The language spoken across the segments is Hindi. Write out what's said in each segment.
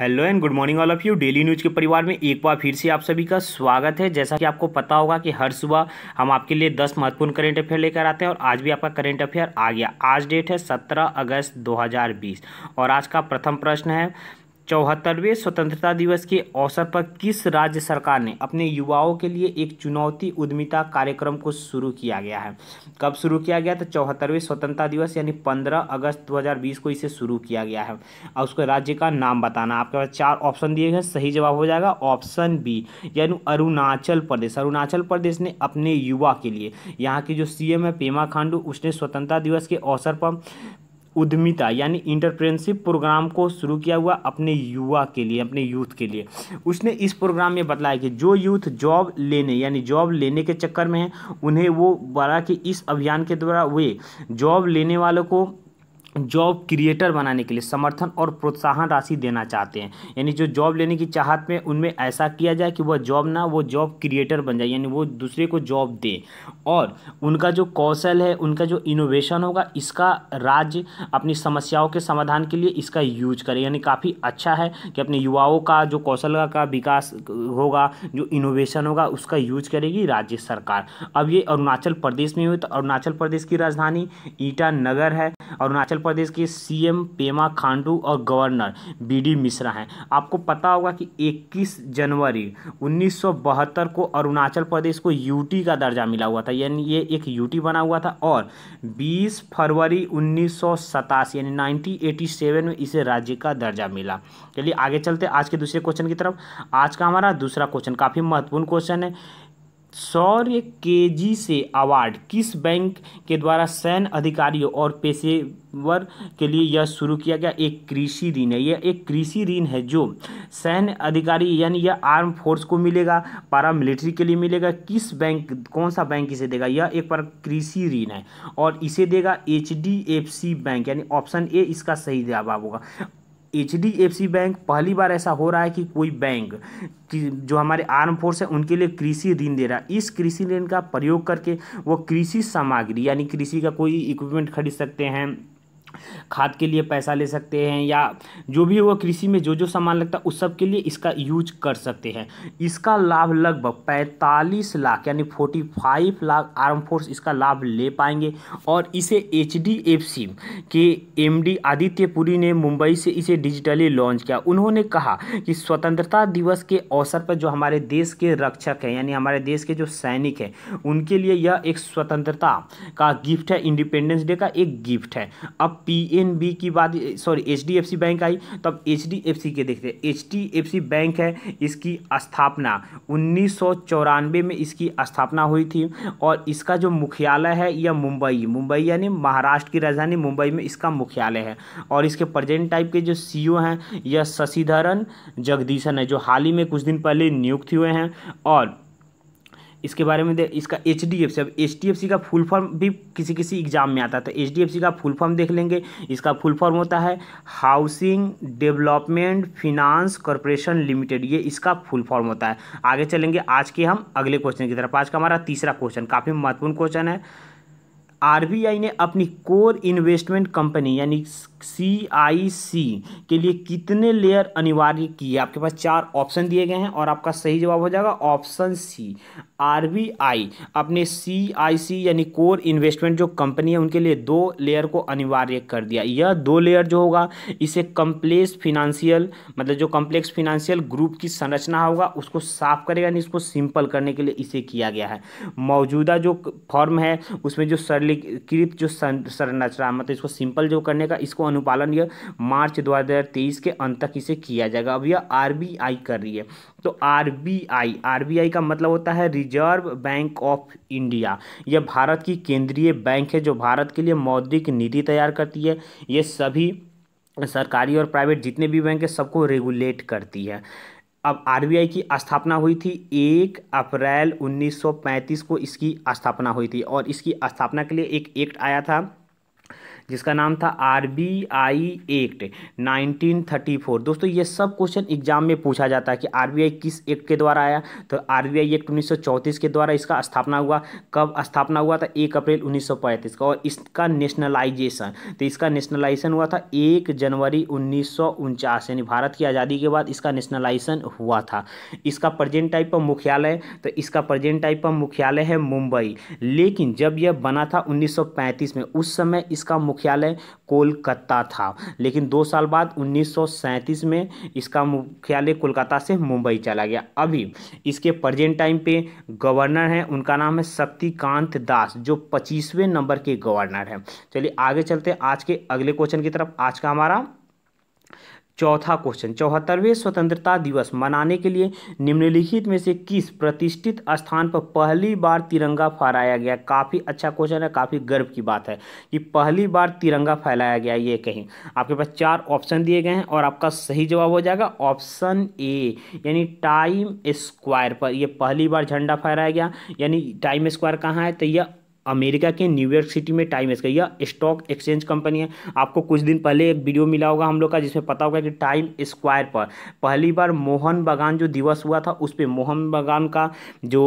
hello and good morning all of you daily news के परिवार में एक बार फिर से आप सभी का स्वागत है जैसा कि आपको पता होगा कि हर सुबह हम आपके लिए 10 महत्वपूर्ण करेंट अफेयर लेकर आते हैं और आज भी आपका करेंट अफेयर आ गया आज डेट है 17 अगस्त 2020 और आज का प्रथम प्रश्न है चौहत्तरवें स्वतंत्रता दिवस के अवसर पर किस राज्य सरकार ने अपने युवाओं के लिए एक चुनौती उद्यमिता कार्यक्रम को शुरू किया गया है कब शुरू किया गया तो चौहत्तरवें स्वतंत्रता दिवस यानी 15 अगस्त 2020 को इसे शुरू किया गया है और उसको राज्य का नाम बताना आपके पास चार ऑप्शन दिए गए सही जवाब हो जाएगा ऑप्शन बी यानी अरुणाचल प्रदेश अरुणाचल प्रदेश ने अपने युवा के लिए यहाँ की जो सी है पेमा खांडू उसने स्वतंत्रता दिवस के अवसर पर उद्यमिता यानी इंटरप्रेनशिप प्रोग्राम को शुरू किया हुआ अपने युवा के लिए अपने यूथ के लिए उसने इस प्रोग्राम में बताया कि जो यूथ जॉब लेने यानी जॉब लेने के चक्कर में हैं उन्हें वो बोला कि इस अभियान के द्वारा वे जॉब लेने वालों को जॉब क्रिएटर बनाने के लिए समर्थन और प्रोत्साहन राशि देना चाहते हैं यानी जो जॉब लेने की चाहत में उनमें ऐसा किया जाए कि वह जॉब ना वो जॉब क्रिएटर बन जाए यानी वो दूसरे को जॉब दे और उनका जो कौशल है उनका जो इनोवेशन होगा इसका राज्य अपनी समस्याओं के समाधान के लिए इसका यूज करे यानी काफ़ी अच्छा है कि अपने युवाओं का जो कौशल का विकास होगा जो इनोवेशन होगा उसका यूज करेगी राज्य सरकार अब ये अरुणाचल प्रदेश में हुई तो अरुणाचल प्रदेश की राजधानी ईटानगर है अरुणाचल प्रदेश के सीएम पेमा खांडू और गवर्नर बीडी मिश्रा हैं आपको पता होगा कि 21 जनवरी 1972 को अरुणाचल प्रदेश को यूटी का दर्जा मिला हुआ था यानी ये एक यूटी बना हुआ था और 20 फरवरी उन्नीस यानी 1987 में इसे राज्य का दर्जा मिला चलिए आगे चलते आज के दूसरे क्वेश्चन की तरफ आज का हमारा दूसरा क्वेश्चन काफ़ी महत्वपूर्ण क्वेश्चन है सौर्य के जी से अवार्ड किस बैंक के द्वारा सैन्य अधिकारियों और पेशेवर के लिए यह शुरू किया गया एक कृषि ऋण है यह एक कृषि ऋण है जो सैन्य अधिकारी यानी यह आर्म फोर्स को मिलेगा पारामिलिट्री के लिए मिलेगा किस बैंक कौन सा बैंक इसे देगा यह एक पर कृषि ऋण है और इसे देगा एच बैंक यानी ऑप्शन ए इसका सही जवाब होगा एच बैंक पहली बार ऐसा हो रहा है कि कोई बैंक जो हमारे आर्म फोर्स है उनके लिए कृषि ऋण दे रहा है इस कृषि ऋण का प्रयोग करके वो कृषि सामग्री यानी कृषि का कोई इक्विपमेंट खरीद सकते हैं खाद के लिए पैसा ले सकते हैं या जो भी वो कृषि में जो जो सामान लगता है उस सब के लिए इसका यूज कर सकते हैं इसका लाभ लगभग 45 लाख यानी 45 लाख आर्म फोर्स इसका लाभ ले पाएंगे और इसे एच के एम आदित्य पुरी ने मुंबई से इसे डिजिटली लॉन्च किया उन्होंने कहा कि स्वतंत्रता दिवस के अवसर पर जो हमारे देश के रक्षक हैं यानी हमारे देश के जो सैनिक हैं उनके लिए यह एक स्वतंत्रता का गिफ्ट है इंडिपेंडेंस डे का एक गिफ्ट है अब अब पीएनबी की बात सॉरी एचडीएफसी बैंक आई तो अब एचडीएफसी के देखते हैं एचडीएफसी बैंक है इसकी स्थापना उन्नीस में इसकी स्थापना हुई थी और इसका जो मुख्यालय है यह मुंबई मुंबई यानी महाराष्ट्र की राजधानी मुंबई में इसका मुख्यालय है और इसके प्रजेंट टाइप के जो सीईओ e हैं यह शशिधरन जगदीशन है जो हाल ही में कुछ दिन पहले नियुक्त हुए हैं और इसके बारे में इसका एच डी एफ सी अब एच डी एफ सी का फुल फॉर्म भी किसी किसी एग्जाम में आता है तो एच डी एफ सी का फुल फॉर्म देख लेंगे इसका फुल फॉर्म होता है housing development finance corporation limited ये इसका फुल फॉर्म होता है आगे चलेंगे आज के हम अगले क्वेश्चन की तरफ आज का हमारा तीसरा क्वेश्चन काफ़ी महत्वपूर्ण क्वेश्चन है आरबीआई ने अपनी कोर इन्वेस्टमेंट कंपनी यानी सीआईसी के लिए कितने लेयर अनिवार्य किए आपके पास चार ऑप्शन दिए गए हैं और आपका सही जवाब हो जाएगा ऑप्शन सी आरबीआई अपने सीआईसी यानी कोर इन्वेस्टमेंट जो कंपनी है उनके लिए दो लेयर को अनिवार्य कर दिया यह दो लेयर जो होगा इसे कम्प्लेक्स फिनेंशियल मतलब जो कम्प्लेक्स फिनेंशियल ग्रुप की संरचना होगा उसको साफ करेगा यानी इसको सिंपल करने के लिए इसे किया गया है मौजूदा जो फॉर्म है उसमें जो सर सरलीकृत जो संरचना मतलब इसको सिंपल जो करने का इसको अनुपालन यह मार्च 2023 के अंत तक इसे किया जाएगा अब यह आरबीआई कर रही है तो आरबीआई आरबीआई का मतलब होता है रिजर्व बैंक ऑफ इंडिया यह भारत की केंद्रीय बैंक है जो भारत के लिए मौद्रिक नीति तैयार करती है ये सभी सरकारी और प्राइवेट जितने भी बैंक है सबको रेगुलेट करती है अब आरबीआई की स्थापना हुई थी एक अप्रैल 1935 को इसकी स्थापना हुई थी और इसकी स्थापना के लिए एक एक्ट आया था जिसका नाम था R B I act nineteen thirty four दोस्तों ये सब क्वेश्चन एग्जाम में पूछा जाता है कि आर बी आई किस एक्ट के द्वारा आया तो आर बी आई एक्ट उन्नीस सौ चौंतीस के द्वारा इसका स्थापना हुआ कब स्थापना हुआ था एक अप्रैल उन्नीस सौ पैंतीस का और इसका नेशनलाइजेशन तो इसका नेशनलाइजेशन हुआ था एक जनवरी उन्नीस सौ उनचास यानी भारत की आज़ादी के बाद इसका नेशनलाइजेशन हुआ था इसका प्रजेंट टाइप ऑफ मुख्यालय तो इसका प्रजेंट टाइप ऑफ मुख्यालय है मुंबई लेकिन जब यह बना था उन्नीस सौ पैंतीस में उस समय इसका मुख्यालय कोलकाता था लेकिन दो साल बाद उन्नीस में इसका मुख्यालय कोलकाता से मुंबई चला गया अभी इसके प्रजेंट टाइम पे गवर्नर हैं उनका नाम है शक्तिकांत दास जो पच्चीसवें नंबर के गवर्नर हैं चलिए आगे चलते आज के अगले क्वेश्चन की तरफ आज का हमारा चौथा क्वेश्चन चौहत्तरवें स्वतंत्रता दिवस मनाने के लिए निम्नलिखित में से किस प्रतिष्ठित स्थान पर पहली बार तिरंगा फहराया गया काफ़ी अच्छा क्वेश्चन है काफ़ी गर्व की बात है कि पहली बार तिरंगा फैलाया गया ये कहीं आपके पास चार ऑप्शन दिए गए हैं और आपका सही जवाब हो जाएगा ऑप्शन ए यानी टाइम स्क्वायर पर यह पहली बार झंडा फहराया गया यानी टाइम स्क्वायर कहाँ है तो यह अमेरिका के न्यूयॉर्क सिटी में टाइम इसका यह स्टॉक एक्सचेंज कंपनी है आपको कुछ दिन पहले एक वीडियो मिला होगा हम लोग का जिसमें पता होगा कि टाइम स्क्वायर पर पहली बार मोहन बगान जो दिवस हुआ था उस पर मोहन बगान का जो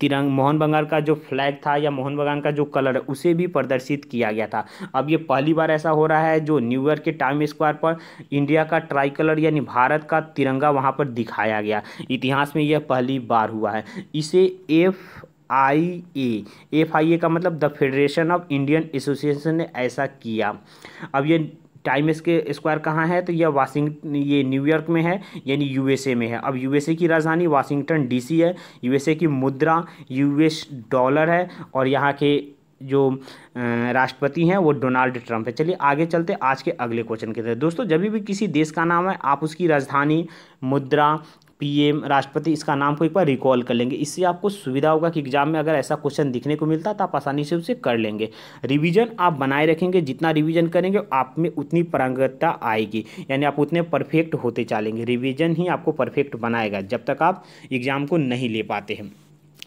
तिरंग मोहन बंगाल का जो फ्लैग था या मोहन बगान का जो कलर है उसे भी प्रदर्शित किया गया था अब ये पहली बार ऐसा हो रहा है जो न्यूयॉर्क के टाइम स्क्वायर पर इंडिया का ट्राई कलर यानी भारत का तिरंगा वहाँ पर दिखाया गया इतिहास में यह पहली बार हुआ है इसे F I A F I A का मतलब the federation of Indian association ने ऐसा किया अब ये टाइम इसके स्क्वायर कहाँ है तो यह वाशिंगटन ये न्यूयॉर्क में है यानी यूएसए में है अब यूएसए की राजधानी वाशिंगटन डीसी है यूएसए की मुद्रा यूएस डॉलर है और यहाँ के जो राष्ट्रपति हैं वो डोनाल्ड ट्रंप है चलिए आगे चलते आज के अगले क्वेश्चन के तहत दोस्तों जब भी किसी देश का नाम है आप उसकी राजधानी मुद्रा पीएम राष्ट्रपति इसका नाम को एक बार रिकॉल कर लेंगे इससे आपको सुविधा होगा कि एग्जाम में अगर ऐसा क्वेश्चन दिखने को मिलता तो आप आसानी से उसे कर लेंगे रिवीजन आप बनाए रखेंगे जितना रिवीजन करेंगे आप में उतनी पारंगतता आएगी यानी आप उतने परफेक्ट होते चलेंगे रिविज़न ही आपको परफेक्ट बनाएगा जब तक आप एग्ज़ाम को नहीं ले पाते हैं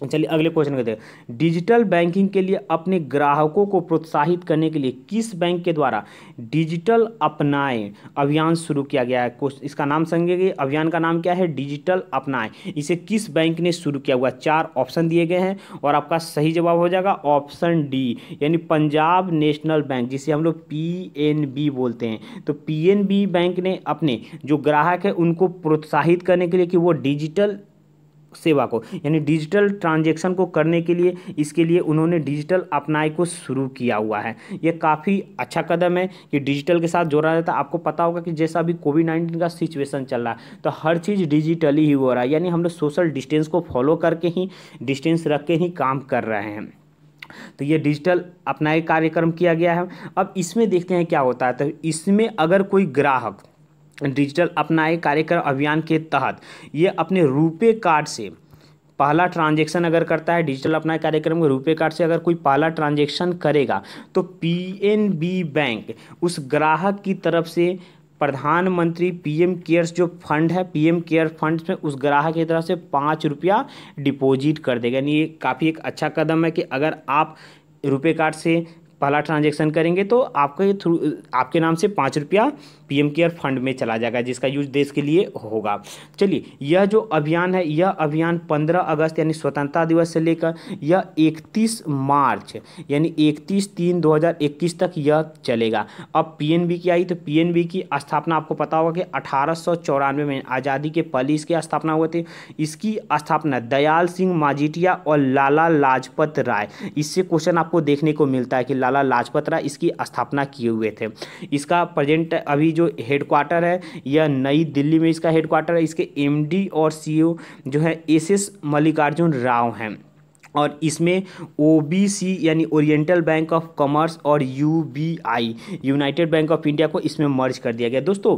चलिए अगले क्वेश्चन कहते हैं डिजिटल बैंकिंग के लिए अपने ग्राहकों को प्रोत्साहित करने के लिए किस बैंक के द्वारा डिजिटल अपनाएं अभियान शुरू किया गया है इसका नाम समझेंगे अभियान का नाम क्या है डिजिटल अपनाएं इसे किस बैंक ने शुरू किया हुआ चार ऑप्शन दिए गए हैं और आपका सही जवाब हो जाएगा ऑप्शन डी यानी पंजाब नेशनल बैंक जिसे हम लोग पी बोलते हैं तो पी बैंक ने अपने जो ग्राहक है उनको प्रोत्साहित करने के लिए कि वो डिजिटल सेवा को यानी डिजिटल ट्रांजेक्शन को करने के लिए इसके लिए उन्होंने डिजिटल अपनाई को शुरू किया हुआ है यह काफ़ी अच्छा कदम है कि डिजिटल के साथ जोड़ा जाता तो है आपको पता होगा कि जैसा अभी कोविड नाइन्टीन का सिचुएशन चल रहा है तो हर चीज़ डिजिटली ही हो रहा है यानी हम लोग सोशल डिस्टेंस को फॉलो करके ही डिस्टेंस रख के ही काम कर रहे हैं तो ये डिजिटल अपनाए कार्यक्रम किया गया है अब इसमें देखते हैं क्या होता है तो इसमें अगर कोई ग्राहक डिजिटल अपनाए कार्यक्रम अभियान के तहत ये अपने रुपये कार्ड से पहला ट्रांजेक्शन अगर करता है डिजिटल अपनाए कार्यक्रम के रुपए कार्ड से अगर कोई पहला ट्रांजेक्शन करेगा तो पीएनबी बैंक उस ग्राहक की तरफ से प्रधानमंत्री पीएम केयर्स जो फंड है पीएम केयर फंड में उस ग्राहक की तरफ से पाँच रुपया डिपॉजिट कर देगा यानी ये काफ़ी एक अच्छा कदम है कि अगर आप रुपए कार्ड से पहला ट्रांजेक्शन करेंगे तो आपके थ्रू आपके नाम से पाँच रुपया पीएम केयर फंड में चला जाएगा जिसका यूज देश के लिए होगा चलिए यह जो अभियान है यह अभियान पंद्रह अगस्त यानी स्वतंत्रता दिवस से लेकर यह इकतीस मार्च यानी इकतीस तीन दो हज़ार इक्कीस तक यह चलेगा अब पीएनबी की आई तो पीएनबी की स्थापना आपको पता होगा कि अठारह में आज़ादी के पहले इसकी स्थापना हुए थे इसकी स्थापना दयाल सिंह माजीटिया और लाला लाजपत राय इससे क्वेश्चन आपको देखने को मिलता है कि लाला लाजपत राय इसकी स्थापना किए हुए थे इसका प्रेजेंट अभी जो हेडक्वार्टर है यह नई दिल्ली में इसका हेडक्वार्टर है इसके एमडी और सीईओ e जो है एस एस मल्लिकार्जुन राव हैं और इसमें ओबीसी यानी ओरिएंटल बैंक ऑफ कॉमर्स और UBI united bank of India को इसमें मर्ज कर दिया गया दोस्तों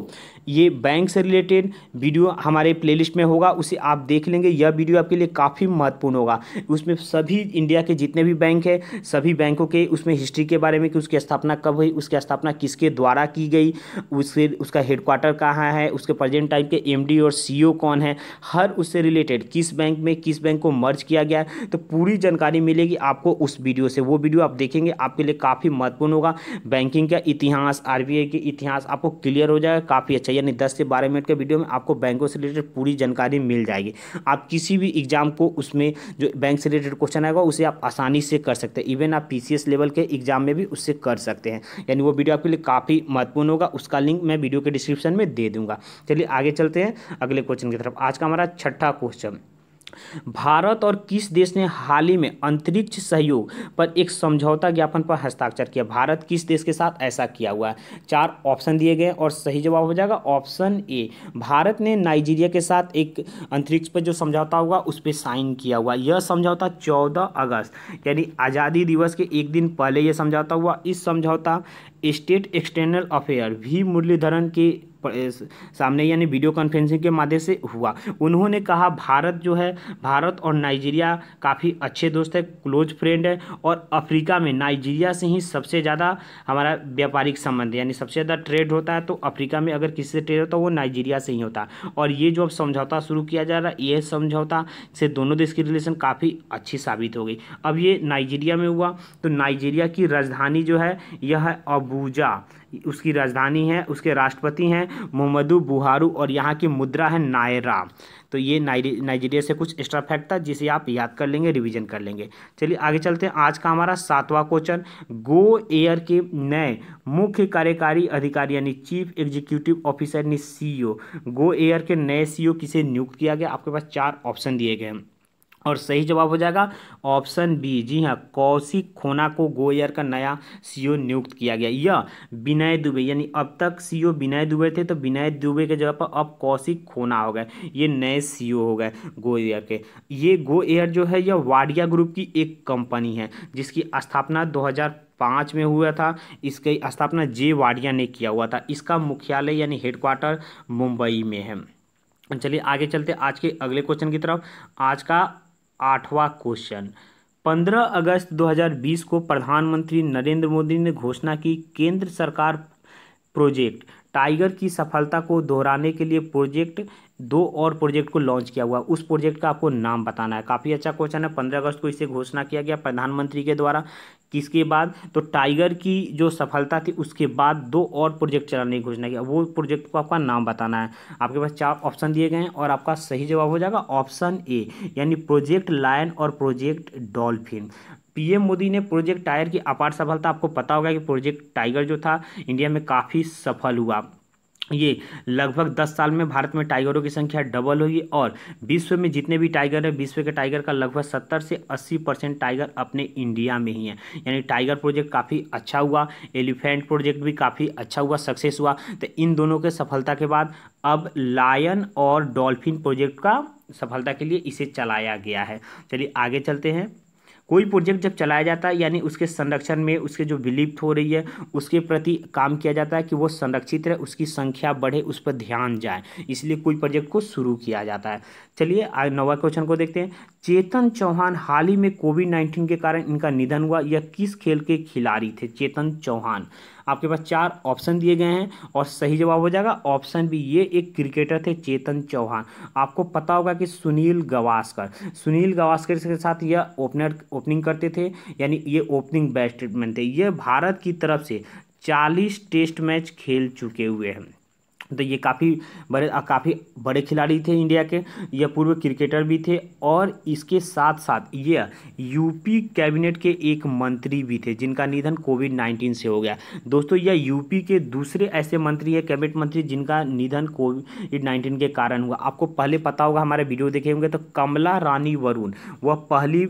ये बैंक से रिलेटेड वीडियो हमारे प्लेलिस्ट में होगा उसे आप देख लेंगे यह वीडियो आपके लिए काफ़ी महत्वपूर्ण होगा उसमें सभी इंडिया के जितने भी बैंक हैं सभी बैंकों के उसमें हिस्ट्री के बारे में कि उसकी स्थापना कब हुई उसकी स्थापना किसके द्वारा की गई उसके उसका हेडक्वार्टर कहाँ है उसके प्रेजेंट टाइम के एम और सी e कौन है हर उससे रिलेटेड किस बैंक में किस बैंक को मर्ज किया गया तो पूरा पूरी जानकारी मिलेगी आपको उस वीडियो से वो वीडियो आप देखेंगे आपके लिए काफ़ी महत्वपूर्ण होगा बैंकिंग का इतिहास आर के इतिहास आपको क्लियर हो जाएगा काफ़ी अच्छा यानी दस से बारह मिनट के वीडियो में आपको बैंकों से रिलेटेड पूरी जानकारी मिल जाएगी आप किसी भी एग्जाम को उसमें जो बैंक से रिलेटेड क्वेश्चन आएगा उसे आप आसानी से कर सकते हैं इवन आप पी लेवल के एग्जाम में भी उससे कर सकते हैं यानी वो वीडियो आपके लिए काफ़ी महत्वपूर्ण होगा उसका लिंक मैं वीडियो के डिस्क्रिप्शन में दे दूंगा चलिए आगे चलते हैं अगले क्वेश्चन की तरफ आज का हमारा छठा क्वेश्चन भारत और किस देश ने हाल ही में अंतरिक्ष सहयोग पर एक समझौता ज्ञापन पर हस्ताक्षर किया भारत किस देश के साथ ऐसा किया हुआ है चार ऑप्शन दिए गए और सही जवाब हो जाएगा ऑप्शन ए भारत ने नाइजीरिया के साथ एक अंतरिक्ष पर जो समझौता हुआ उस पर साइन किया हुआ यह समझौता चौदह अगस्त यानी आज़ादी दिवस के एक दिन पहले यह समझौता हुआ इस समझौता state external affair V Muraleedharan के सामने यानी वीडियो कॉन्फ्रेंसिंग के माध्यम से हुआ उन्होंने कहा भारत जो है भारत और नाइजीरिया काफ़ी अच्छे दोस्त है क्लोज फ्रेंड है और अफ्रीका में नाइजीरिया से ही सबसे ज़्यादा हमारा व्यापारिक संबंध यानी सबसे ज़्यादा ट्रेड होता है तो अफ्रीका में अगर किसी से ट्रेड होता है वो नाइजीरिया से ही होता है और ये जो अब समझौता शुरू किया जा रहा है यह समझौता से दोनों देश की रिलेशन काफ़ी अच्छी साबित हो गई अब ये नाइजीरिया में हुआ तो नाइजीरिया की राजधानी जो है यह है अबूजा उसकी राजधानी है उसके राष्ट्रपति हैं मोहम्मदू बुहारू और यहाँ की मुद्रा है नायरा तो ये नाइजीरिया से कुछ एक्स्ट्रा फैक्ट था जिसे आप याद कर लेंगे रिवीजन कर लेंगे चलिए आगे चलते हैं आज का हमारा सातवां क्वेश्चन गो एयर के नए मुख्य कार्यकारी अधिकारी यानी चीफ एग्जीक्यूटिव ऑफिसर यानी सीईओ गो एयर के नए सीईओ e किसे नियुक्त किया गया आपके पास चार ऑप्शन दिए गए हैं और सही जवाब हो जाएगा ऑप्शन बी जी हाँ कौशिक खोना को गोयर का नया सीईओ नियुक्त किया गया यह विनय दुबे यानी अब तक सीईओ विनय दुबे थे तो विनय दुबे के जगह पर अब कौशिक खोना हो गए ये नए सीईओ हो गए गोयर के ये गो एयर जो है यह वाडिया ग्रुप की एक कंपनी है जिसकी स्थापना दो पाँच में हुआ था इसकी स्थापना जे वाडिया ने किया हुआ था इसका मुख्यालय यानी हेडक्वार्टर मुंबई में है चलिए आगे चलते आज के अगले क्वेश्चन की तरफ आज का आठवा क्वेश्चन 15 अगस्त 2020 को प्रधानमंत्री नरेंद्र मोदी ने घोषणा की केंद्र सरकार प्रोजेक्ट टाइगर की सफलता को दोहराने के लिए प्रोजेक्ट दो और प्रोजेक्ट को लॉन्च किया हुआ उस प्रोजेक्ट का आपको नाम बताना है काफ़ी अच्छा क्वेश्चन है पंद्रह अगस्त को इसे घोषणा किया गया प्रधानमंत्री के द्वारा किसके बाद तो टाइगर की जो सफलता थी उसके बाद दो और प्रोजेक्ट चलाने की घोषणा की वो प्रोजेक्ट को आपका नाम बताना है आपके पास चार ऑप्शन दिए गए हैं और आपका सही जवाब हो जाएगा ऑप्शन ए यानी प्रोजेक्ट लायन और प्रोजेक्ट डॉल्फिन पीएम मोदी ने प्रोजेक्ट टाइगर की अपार सफलता आपको पता होगा कि प्रोजेक्ट टाइगर जो था इंडिया में काफ़ी सफल हुआ ये लगभग 10 साल में भारत में टाइगरों की संख्या डबल हुई और विश्व में जितने भी टाइगर हैं विश्व के टाइगर का लगभग 70 से 80 परसेंट टाइगर अपने इंडिया में ही है यानी टाइगर प्रोजेक्ट काफ़ी अच्छा हुआ एलिफेंट प्रोजेक्ट भी काफ़ी अच्छा हुआ सक्सेस हुआ तो इन दोनों के सफलता के बाद अब लायन और डॉल्फिन प्रोजेक्ट का सफलता के लिए इसे चलाया गया है चलिए आगे चलते हैं कोई प्रोजेक्ट जब चलाया जाता है यानी उसके संरक्षण में उसके जो विलुप्त हो रही है उसके प्रति काम किया जाता है कि वो संरक्षित रहे उसकी संख्या बढ़े उस पर ध्यान जाए इसलिए कोई प्रोजेक्ट को शुरू किया जाता है चलिए नवा क्वेश्चन को देखते हैं चेतन चौहान हाल ही में कोविड नाइन्टीन के कारण इनका निधन हुआ यह किस खेल के खिलाड़ी थे चेतन चौहान आपके पास चार ऑप्शन दिए गए हैं और सही जवाब हो जाएगा ऑप्शन बी ये एक क्रिकेटर थे चेतन चौहान आपको पता होगा कि सुनील गवास्कर सुनील गवास्कर के साथ यह ओपनर ओपनिंग करते थे यानी ये ओपनिंग बैट्समैन थे ये भारत की तरफ से चालीस टेस्ट मैच खेल चुके हुए हैं तो ये काफ़ी बड़े काफ़ी बड़े खिलाड़ी थे इंडिया के ये पूर्व क्रिकेटर भी थे और इसके साथ साथ ये यूपी कैबिनेट के एक मंत्री भी थे जिनका निधन कोविड नाइन्टीन से हो गया दोस्तों यह यूपी के दूसरे ऐसे मंत्री है कैबिनेट मंत्री जिनका निधन कोविड नाइन्टीन के कारण हुआ आपको पहले पता होगा हमारे वीडियो देखे होंगे तो कमला रानी वरुण वह पहली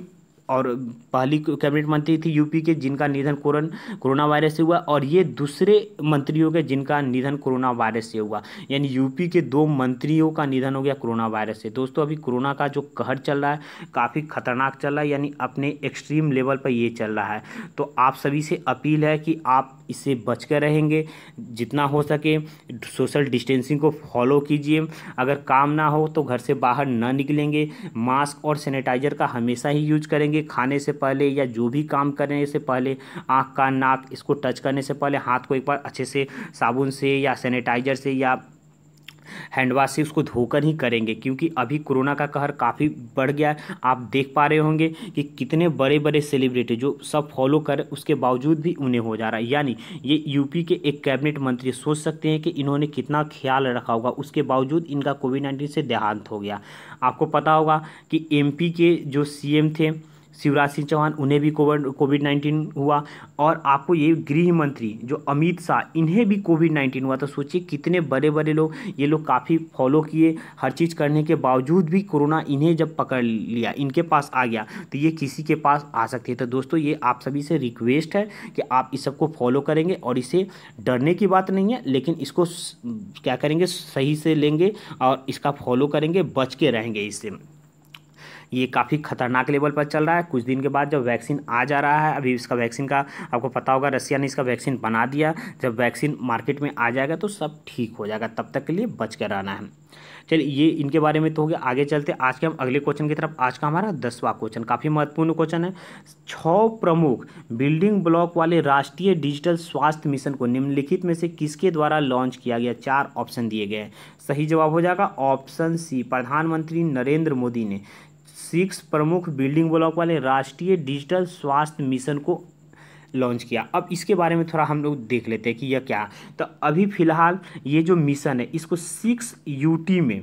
और पहली कैबिनेट मंत्री थी यूपी के जिनका निधन कोरोना वायरस से हुआ और ये दूसरे मंत्रियों के जिनका निधन कोरोना वायरस से हुआ यानी यूपी के दो मंत्रियों का निधन हो गया कोरोना वायरस से दोस्तों अभी कोरोना का जो कहर चल रहा है काफ़ी खतरनाक चल रहा है यानी अपने एक्सट्रीम लेवल पर ये चल रहा है तो आप सभी से अपील है कि आप इससे बच कर रहेंगे जितना हो सके सोशल डिस्टेंसिंग को फॉलो कीजिए अगर काम ना हो तो घर से बाहर ना निकलेंगे मास्क और सैनिटाइज़र का हमेशा ही यूज करेंगे करिए खाने से पहले या जो भी काम करने से पहले आँख का नाक इसको टच करने से पहले हाथ को एक बार अच्छे से साबुन से या सैनिटाइजर से या हैंड वॉश से उसको धोकर ही करेंगे क्योंकि अभी कोरोना का कहर काफ़ी बढ़ गया है आप देख पा रहे होंगे कि कितने बड़े बड़े सेलिब्रिटी जो सब फॉलो कर उसके बावजूद भी उन्हें हो जा रहा है यानी ये यूपी के एक कैबिनेट मंत्री सोच सकते हैं कि इन्होंने कितना ख्याल रखा होगा उसके बावजूद इनका कोविड नाइन्टीन से देहांत हो गया आपको पता होगा कि एमपी के जो सीएम थे शिवराज सिंह चौहान उन्हें भी कोविड कोविड नाइन्टीन हुआ और आपको ये गृह मंत्री जो अमित शाह इन्हें भी कोविड नाइन्टीन हुआ तो सोचिए कितने बड़े बड़े लोग ये लोग काफ़ी फॉलो किए हर चीज़ करने के बावजूद भी कोरोना इन्हें जब पकड़ लिया इनके पास आ गया तो ये किसी के पास आ सकती है तो दोस्तों ये आप सभी से रिक्वेस्ट है कि आप इस सबको फॉलो करेंगे और इसे डरने की बात नहीं है लेकिन इसको क्या करेंगे सही से लेंगे और इसका फॉलो करेंगे बच के रहेंगे इससे ये काफ़ी खतरनाक लेवल पर चल रहा है कुछ दिन के बाद जब वैक्सीन आ जा रहा है अभी इसका वैक्सीन का आपको पता होगा रसिया ने इसका वैक्सीन बना दिया जब वैक्सीन मार्केट में आ जाएगा तो सब ठीक हो जाएगा तब तक के लिए बच कर रहना है चलिए ये इनके बारे में तो हो गया आगे चलते आज के हम अगले क्वेश्चन की तरफ आज का हमारा दसवां क्वेश्चन काफ़ी महत्वपूर्ण क्वेश्चन है छः प्रमुख बिल्डिंग ब्लॉक वाले राष्ट्रीय डिजिटल स्वास्थ्य मिशन को निम्नलिखित में से किसके द्वारा लॉन्च किया गया चार ऑप्शन दिए गए हैं सही जवाब हो जाएगा ऑप्शन सी प्रधानमंत्री नरेंद्र मोदी ने सिक्स प्रमुख बिल्डिंग ब्लॉक वाले राष्ट्रीय डिजिटल स्वास्थ्य मिशन को लॉन्च किया अब इसके बारे में थोड़ा हम लोग देख लेते हैं कि यह क्या तो अभी फिलहाल ये जो मिशन है इसको सिक्स यूटी में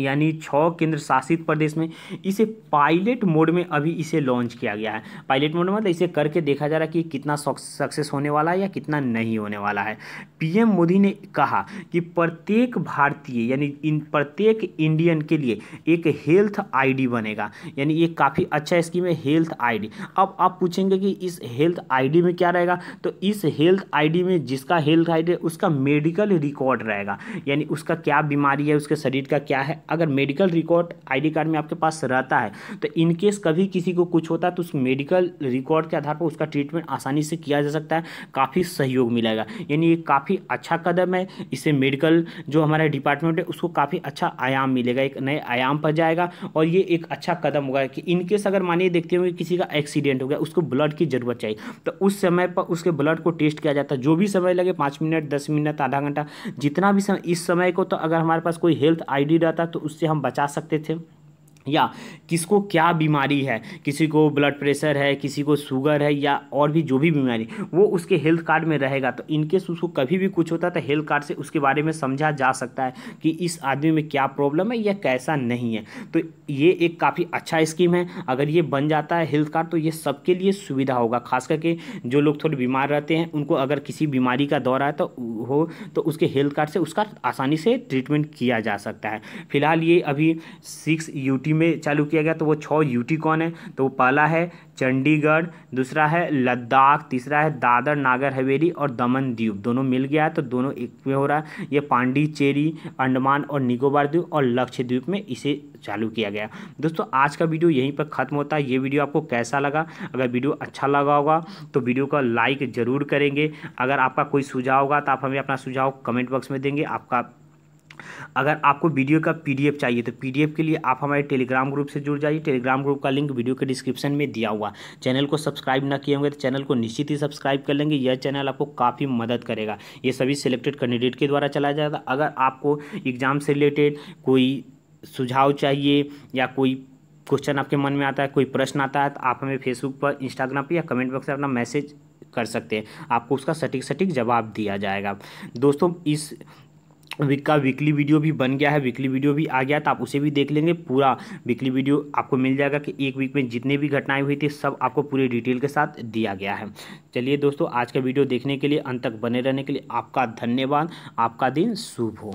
यानी छः केंद्र शासित प्रदेश में इसे पायलट मोड में अभी इसे लॉन्च किया गया है पायलट मोड में मतलब इसे करके देखा जा रहा है कि कितना सक्सेस होने वाला है या कितना नहीं होने वाला है पीएम मोदी ने कहा कि प्रत्येक भारतीय यानी इन प्रत्येक इंडियन के लिए एक हेल्थ आईडी बनेगा यानी ये काफ़ी अच्छा स्कीम है हेल्थ आईडी अब आप पूछेंगे कि इस हेल्थ आईडी में क्या रहेगा तो इस हेल्थ आईडी में जिसका हेल्थ आईडी उसका मेडिकल रिकॉर्ड रहेगा यानी उसका क्या बीमारी है उसके शरीर का क्या है अगर मेडिकल रिकॉर्ड आईडी कार्ड में आपके पास रहता है तो इनकेस कभी किसी को कुछ होता है तो उस मेडिकल रिकॉर्ड के आधार पर उसका ट्रीटमेंट आसानी से किया जा सकता है काफ़ी सहयोग मिलेगा यानी ये काफ़ी अच्छा कदम है इससे मेडिकल जो हमारा डिपार्टमेंट है उसको काफ़ी अच्छा आयाम मिलेगा एक नए आयाम पर जाएगा और ये एक अच्छा कदम होगा कि इनकेस अगर मानिए देखते हो कि किसी का एक्सीडेंट हो गया उसको ब्लड की ज़रूरत चाहिए तो उस समय पर उसके ब्लड को टेस्ट किया जाता है जो भी समय लगे पाँच मिनट दस मिनट आधा घंटा जितना भी समय इस समय को तो अगर हमारे पास कोई हेल्थ आईडी रहता तो उससे हम बचा सकते थे या किसको क्या बीमारी है किसी को ब्लड प्रेशर है किसी को शुगर है या और भी जो भी बीमारी वो उसके हेल्थ कार्ड में रहेगा तो इनकेस उसको कभी भी कुछ होता है तो हेल्थ कार्ड से उसके बारे में समझा जा सकता है कि इस आदमी में क्या प्रॉब्लम है या कैसा नहीं है तो ये एक काफ़ी अच्छा स्कीम है अगर ये बन जाता है हेल्थ कार्ड तो ये सबके लिए सुविधा होगा खास करके जो लोग थोड़े बीमार रहते हैं उनको अगर किसी बीमारी का दौरा है तो हो तो उसके हेल्थ कार्ड से उसका आसानी से ट्रीटमेंट किया जा सकता है फिलहाल ये अभी सिक्स यूटी में चालू किया गया तो वो छः यूटी कौन है तो वो पहला है चंडीगढ़ दूसरा है लद्दाख तीसरा है दादर नागर हवेली और दमन द्वीप दोनों मिल गया तो दोनों एक में हो रहा है ये पांडिचेरी अंडमान और निकोबार द्वीप और लक्षद्वीप में इसे चालू किया गया दोस्तों आज का वीडियो यहीं पर ख़त्म होता है ये वीडियो आपको कैसा लगा अगर वीडियो अच्छा लगा होगा तो वीडियो का लाइक ज़रूर करेंगे अगर आपका कोई सुझाव होगा तो आप हमें अपना सुझाव कमेंट बॉक्स में देंगे आपका अगर आपको वीडियो का पीडीएफ चाहिए तो पीडीएफ के लिए आप हमारे टेलीग्राम ग्रुप से जुड़ जाइए टेलीग्राम ग्रुप का लिंक वीडियो के डिस्क्रिप्शन में दिया हुआ चैनल को सब्सक्राइब ना किए होंगे तो चैनल को निश्चित ही सब्सक्राइब कर लेंगे यह चैनल आपको काफ़ी मदद करेगा ये सभी सिलेक्टेड कैंडिडेट के द्वारा चलाया जाएगा अगर आपको एग्ज़ाम से रिलेटेड कोई सुझाव चाहिए या कोई क्वेश्चन आपके मन में आता है कोई प्रश्न आता है तो आप हमें फेसबुक पर इंस्टाग्राम पर या कमेंट बॉक्स पर अपना मैसेज कर सकते हैं आपको उसका सटीक सटीक जवाब दिया जाएगा दोस्तों इस वीक का वीकली वीडियो भी बन गया है वीकली वीडियो भी आ गया तो आप उसे भी देख लेंगे पूरा वीकली वीडियो आपको मिल जाएगा कि एक वीक में जितने भी घटनाएं हुई थी सब आपको पूरी डिटेल के साथ दिया गया है चलिए दोस्तों आज का वीडियो देखने के लिए अंत तक बने रहने के लिए आपका धन्यवाद आपका दिन शुभ हो